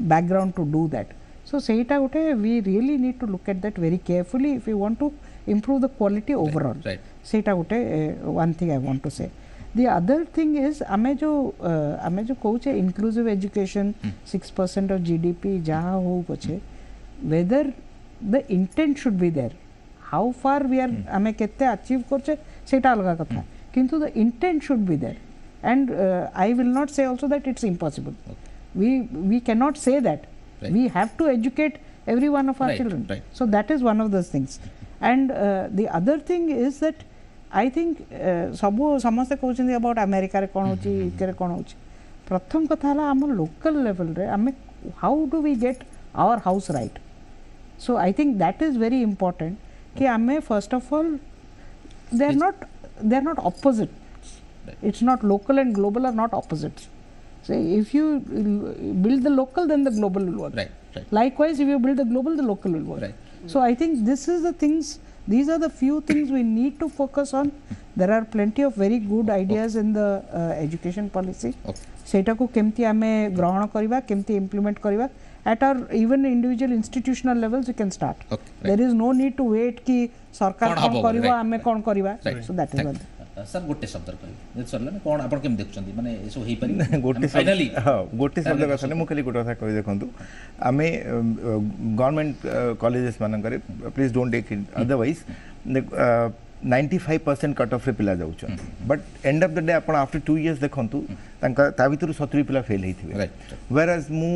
background to do that so से गोटे we really need to look at that very carefully if you want to improve the quality overall से गोटे one thing I want to say the other thing is um जो um जो कौचे inclusive education six percent of G D P जहाँ हो पचे whether the intent should भी there how far we are um के अचिव करचे से अलग कथा hmm. किंतु द इंटेंट सुड भी there and I will not say also that it's impossible we we cannot नॉट से दैट we have to educate every one of our children so that is one of those things and uh, the other thing is that i think some uh, sabu samaste kouchindi about america re kon hochi mm-hmm. ikare pratham Kathala, I am a local level re ame how do we get our house right so i think that is very important ki ame first of all they are not they are not opposite it's not local and global are not opposites See, if you build the local, then the global will work. Right, right. Likewise, if you build the global, the local will work. Right. So I think this is the things. These are the few things we need to focus on. There are plenty of very good ideas in the uh, education policy. ସେଇଟାକୁ କେମିତି ଆମେ ଗ୍ରହଣ କରିବା କେମିତି implement କରିବା at our even individual institutional levels we can start okay, right. there is no need to wait ki sarkar kon kariba ame kon kariba so that is one sir ଗୋଟେ ଶବ୍ଦରେ କହିବେ ସରିଲାନି କ'ଣ ଆପଣ କେମିତି ଦେଖୁଛନ୍ତି ମାନେ ଏସବୁ ହେଇପାରିବ ଗୋଟେ ଫାଇନାଲି ଗୋଟେ ଶବ୍ଦ କଥା ନାହିଁ ମୁଁ ଖାଲି ଗୋଟେ କଥା କହି ଦେଖନ୍ତୁ ଆମେ ଗଭର୍ଣ୍ଣମେଣ୍ଟ କଲେଜେସ୍ ମାନଙ୍କରେ please don't take it otherwise ninety five percent cut ଅଫ୍ରେ ପିଲା ଯାଉଛନ୍ତି but end of the day ଆପଣ ଆଫ୍ଟର ଟୁ ଇୟର୍ସ ଦେଖନ୍ତୁ ता भितर सतुरी पिला फेल होते व्वेरज मु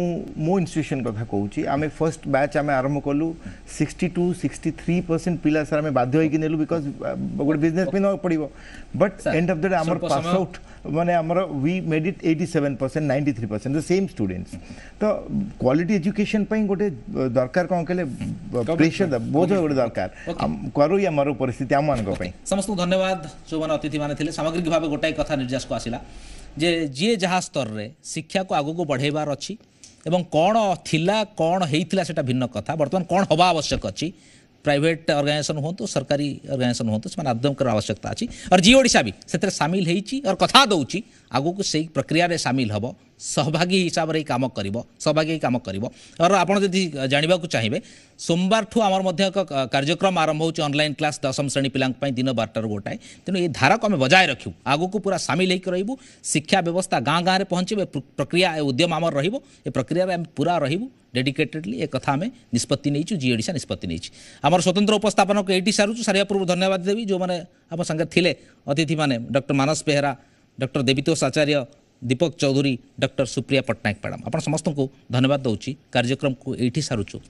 मो इन्यूट्यूसन कथा कौच आम फर्स्ट बैच आम आरंभ कलु sixty two sixty three percent पिला सर आम बाध्य होगी नेलु बिकज गोटे बिजनेस पे नवाक पड़ो but end of the day आम पास आउट मैंने आमर we made it eighty seven percent ninety three percent the same students तो क्वालिटी एजुकेशन गोटे दरकार कौन कहले प्रेसर बोझ गोटे दरकार करू या मरो परिस्थिति आम मान समस्त धन्यवाद जो मैंने अतिथि मैंने सामग्रिक भाव गोटाए कथा निर्यास को आसला ଯେ ଯିଏ ଯାହା ସ୍ତରରେ ଶିକ୍ଷାକୁ ଆଗକୁ ବଢ଼େଇବାର ଅଛି ଏବଂ କ'ଣ ଥିଲା କ'ଣ ହେଇଥିଲା ସେଇଟା ଭିନ୍ନ କଥା ବର୍ତ୍ତମାନ କ'ଣ ହେବା ଆବଶ୍ୟକ ଅଛି ପ୍ରାଇଭେଟ୍ ଅର୍ଗାନାଇଜେସନ୍ ହୁଅନ୍ତୁ ସରକାରୀ ଅର୍ଗାନାଇଜେସନ୍ ହୁଅନ୍ତୁ ସେମାନେ ଆଦମ କରିବାର ଆବଶ୍ୟକତା ଅଛି ଅର୍ ଜି ଓଡ଼ିଶା ବି ସେଥିରେ ସାମିଲ ହେଇଛି ଅର୍ କଥା ଦେଉଛି ଆଗକୁ ସେଇ ପ୍ରକ୍ରିୟାରେ ସାମିଲ ହେବ ସହଭାଗୀ ହିସାବରେ ଏଇ କାମ କରିବ ସହଭାଗୀ କାମ କରିବ ଅର ଆପଣ ଯଦି ଜାଣିବାକୁ ଚାହିଁବେ ସୋମବାରଠୁ ଆମର ମଧ୍ୟ ଏକ କାର୍ଯ୍ୟକ୍ରମ ଆରମ୍ଭ ହେଉଛି ଅନଲାଇନ୍ କ୍ଲାସ୍ ଦଶମ ଶ୍ରେଣୀ ପିଲାଙ୍କ ପାଇଁ ଦିନ ବାରଟାରୁ ଗୋଟାଏ ତେଣୁ ଏ ଧାରାକୁ ଆମେ ବଜାୟ ରଖିବୁ ଆଗକୁ ପୁରା ସାମିଲ ହେଇକି ରହିବୁ ଶିକ୍ଷା ବ୍ୟବସ୍ଥା ଗାଁ ଗାଁରେ ପହଞ୍ଚିବ ଏ ପ୍ରକ୍ରିୟା ଏ ଉଦ୍ୟମ ଆମର ରହିବ ଏ ପ୍ରକ୍ରିୟାରେ ଆମେ ପୁରା ରହିବୁ ଡେଡିକେଟେଡ଼ଲି ଏ କଥା ଆମେ ନିଷ୍ପତ୍ତି ନେଇଛୁ ଜି ଓଡ଼ିଶା ନିଷ୍ପତ୍ତି ନେଇଛି ଆମର ସ୍ୱତନ୍ତ୍ର ଉପସ୍ଥାପନକୁ ଏଇଠି ସାରୁଛୁ ସାରିବା ପୂର୍ବରୁ ଧନ୍ୟବାଦ ଦେବି ଯେଉଁମାନେ ଆମ ସାଙ୍ଗରେ ଥିଲେ ଅତିଥିମାନେ doctor Manas Behera doctor Debitosh Acharya Deepak Chaudhary doctor Supriya Pattnaik madam आप समस्त धन्यवाद दौर कार्यक्रम को ये सारूँ